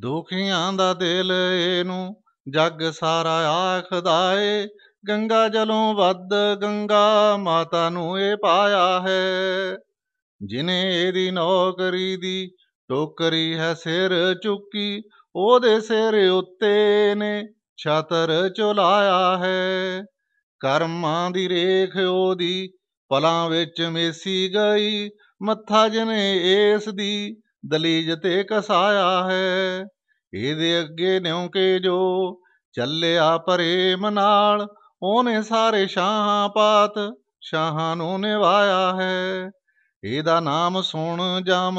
ਦੁਖੀਆਂ ਦਾ ਦਿਲ ਇਹਨੂੰ ਜੱਗ ਸਾਰਾ ਆਖਦਾ ਏ ਗੰਗਾ ਜਲੋਂ ਵੱਧ ਗੰਗਾ ਮਾਤਾ ਨੂੰ ਇਹ ਪਾਇਆ ਹੈ ਜਿਨੇ ਇਹਦੀ ਨੌਕਰੀ ਦੀ ਟੋਕਰੀ ਹੈ ਸਿਰ ਚੁੱਕੀ ਉਹਦੇ ਸਿਰ ਉੱਤੇ ਨੇ ਛਤਰ ਚੁਲਾਇਆ ਹੈ ਕਰਮਾਂ ਦੀ ਰੇਖ ਉਹਦੀ ਪਲਾਂ ਵਿੱਚ ਮੇਸੀ ਗਈ ਮੱਥਾ ਜਨੇ ਇਸ ਦੀ ਦਲੀਜ ਤੇ ਕਸਾਇਆ ਹੈ ਇਹਦੇ ਅੱਗੇ ਨਿਉ ਕੇ ਜੋ ਚੱਲਿਆ ਪ੍ਰੇਮ ਨਾਲ ਉਹਨੇ ਸਾਰੇ ਸ਼ਾਹਾਂ ਪਾਤ ਸ਼ਾਹਾਂ ਨੂੰ ਨਿਵਾਇਆ ਹੈ ਇਹਦਾ ਨਾਮ ਸੁਣ ਜਮ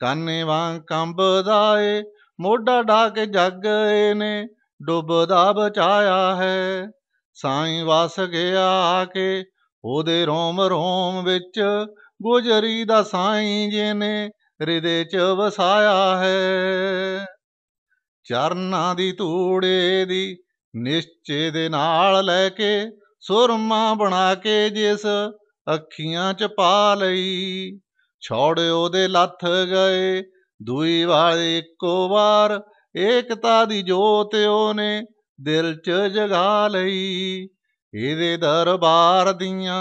ਕਾਨੇ ਵਾਂ ਕੰਬਦਾ ਏ ਮੋਢਾ ਢਾ ਕੇ ਜੱਗ ਇਹਨੇ ਡੁੱਬਦਾ ਬਚਾਇਆ ਹੈ ਸਾਈਂ ਵਸ ਗਿਆ ਆ ਕੇ ਉਹਦੇ ਰੋਮ ਰੋਮ ਵਿੱਚ ਗੁਜਰੀ ਦਾ ਸਾਈਂ ਜੀ ਨੇ ਹਿਰਦੇ ਚ ਵਸਾਇਆ ਹੈ ਚਰਨਾਂ ਦੀ ਧੂੜੇ ਦੀ ਨਿਸ਼ਚੇ ਦੇ ਨਾਲ ਲੈ ਕੇ ਸੁਰਮਾ ਬਣਾ ਕੇ ਜਿਸ ਅੱਖੀਆਂ ਚ ਪਾ ਲਈ ਛੋੜਿਓ ਦੇ ਲੱਥ ਗਏ ਦੂਈ ਵਾਲੇ ਇੱਕੋ ਵਾਰ ਏਕਤਾ ਦੀ ਜੋਤ ਉਹਨੇ ਦਿਲ ਚ ਜਗਾ ਲਈ ਇਹਦੇ ਦਰਬਾਰ ਦੀਆਂ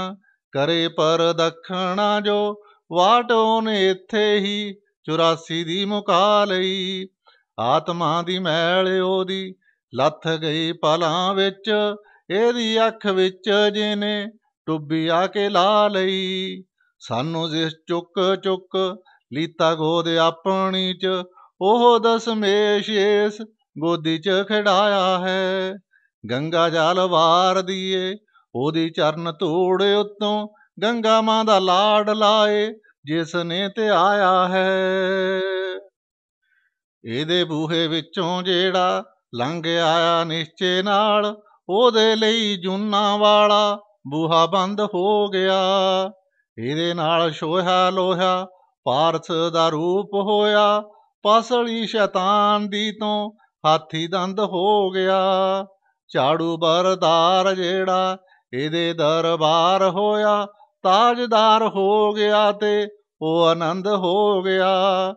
ਕਰੇ ਪਰ ਦਖਣਾ ਜੋ ਵਾਟ ਉਹਨੇ ਇੱਥੇ ਹੀ 84 ਦੀ ਮੁਕਾ ਲਈ ਆਤਮਾ ਦੀ ਮੈਲ ਉਹਦੀ ਲੱਥ ਗਈ ਪਲਾਂ ਵਿੱਚ ਇਹਦੀ ਅੱਖ ਵਿੱਚ ਜਿਨੇ ਟੁੱਬੀ ਆ ਕੇ ਲਾ ਲਈ ਸਾਨੂੰ ਜਿਸ ਚੁੱਕ ਚੁੱਕ ਲੀਤਾ ਗੋਦ ਆਪਣੀ ਚ ਉਹ ਦਸਮੇਸ਼ ਇਸ ਗੋਦੀ ਚ ਖੜਾਇਆ ਹੈ ਗੰਗਾ ਜਲ ਵਾਰ ਦੀਏ ਉਹਦੀ ਚਰਨ ਧੂੜ ਉਤੋਂ ਗੰਗਾ ਮਾਂ ਦਾ ਲਾੜ ਲਾਏ ਜਿਸ ਨੇ ਤੇ ਆਇਆ ਹੈ ਇਹਦੇ ਬੂਹੇ ਵਿੱਚੋਂ ਜਿਹੜਾ ਲੰਘ ਆਇਆ ਨਿਸ਼ਚੇ ਨਾਲ ਉਹਦੇ ਲਈ ਜੁਨਾ ਵਾਲਾ ਬੂਹਾ ਬੰਦ ਹੋ ਗਿਆ ਇਹਦੇ ਨਾਲ ਸ਼ੋਹਾ ਲੋਹਾ ਪਾਰਥ ਦਾ ਰੂਪ ਹੋਇਆ ਪਸਲੀ ਸ਼ੈਤਾਨ ਦੀ ਤੋਂ ਹਾਥੀ ਦੰਦ ਹੋ ਗਿਆ ਝਾੜੂ ਬਰਦਾਰ ਜਿਹੜਾ ਇਹਦੇ ਦਰਬਾਰ ਹੋਇਆ ਤਾਜਦਾਰ ਹੋ ਗਿਆ ਤੇ ਉਹ ਆਨੰਦ ਹੋ ਗਿਆ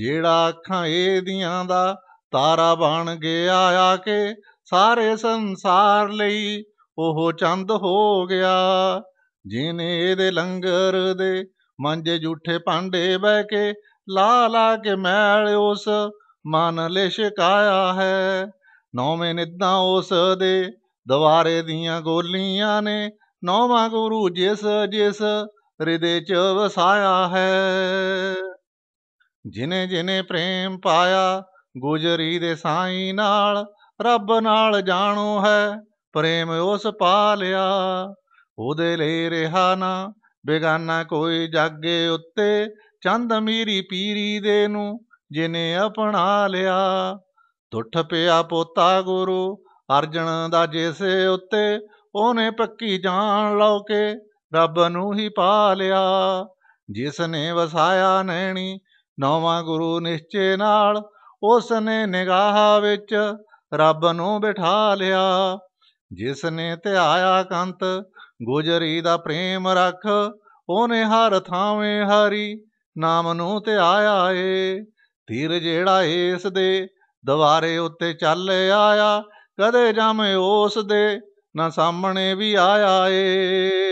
ਜਿਹੜਾ ਅੱਖਾਂ ਇਹਦੀਆਂ ਦਾ ਤਾਰਾ ਬਣ ਗਿਆ ਆ ਕੇ ਸਾਰੇ ਸੰਸਾਰ ਲਈ ਉਹ ਚੰਦ ਹੋ ਗਿਆ ਜਿਨੇ ਇਹਦੇ ਲੰਗਰ ਦੇ ਮੰਜੇ ਝੂਠੇ ਭਾਂਡੇ ਬਹਿ ਕੇ ਲਾ ਲਾ ਕੇ ਮੈਲ ਉਸ ਮਨ ਲੈ ਸ਼ਿਕਾਇਆ ਹੈ ਨੌਵੇਂ ਨਿੱਦਾਂ ਉਸ ਦੇ ਦਵਾਰੇ ਦੀਆਂ ਗੋਲੀਆਂ ਨੇ ਨੌਵਾਂ ਗੁਰੂ ਜਿਸ ਜਿਸ ਹਿਰਦੇ ਚ ਵਸਾਇਆ ਹੈ ਜਿਨੇ ਜਿਨੇ ਪ੍ਰੇਮ ਪਾਇਆ ਗੁਜਰੀ ਦੇ ਸਾਈ ਨਾਲ ਰੱਬ ਨਾਲ ਜਾਣੋ ਹੈ ਪ੍ਰੇਮ ਉਸ ਪਾਲਿਆ ਉਹਦੇ ਲਈ ਰਹਾ ਨਾ ਬੇਗਾਨਾ ਕੋਈ ਜਾਗੇ ਉੱਤੇ ਚੰਦ ਮੀਰੀ ਪੀਰੀ ਦੇ ਨੂੰ ਜਿਨੇ ਅਪਣਾ ਲਿਆ ਟੁੱਠ ਪਿਆ ਪੋਤਾ ਗੁਰੂ ਅਰਜਣ ਦਾ ਜਿਸ ਉੱਤੇ ਉਹਨੇ ਪੱਕੀ ਜਾਣ ਲਾ ਕੇ ਰੱਬ ਨੂੰ ਹੀ ਪਾ ਲਿਆ ਜਿਸ ਨੇ ਵਸਾਇਆ ਨੈਣੀ ਨੌਵਾਂ ਗੁਰੂ ਨਿਸ਼ਚੇ ਨਾਲ ਉਸ ਨੇ ਨਿਗਾਹ ਵਿੱਚ ਰੱਬ ਨੂੰ ਬਿਠਾ ਲਿਆ ਜਿਸ ਨੇ ਧਿਆਇਆ ਕੰਤ ਗੁਜਰੀ ਦਾ ਪ੍ਰੇਮ ਰੱਖ ਉਹਨੇ ਹਰ ਥਾਵੇਂ ਹਰੀ ਨਾਮ ਨੂੰ ਧਿਆਇਆ ਏ ਧੀਰ ਜਿਹੜਾ ਏਸ ਦੇ ਦਵਾਰੇ ਉੱਤੇ ਚੱਲ ਆਇਆ ਕਦੇ ਜਮ ਉਸ ਦੇ ਨਾ ਸਾਹਮਣੇ ਵੀ ਆਇਆ ਏ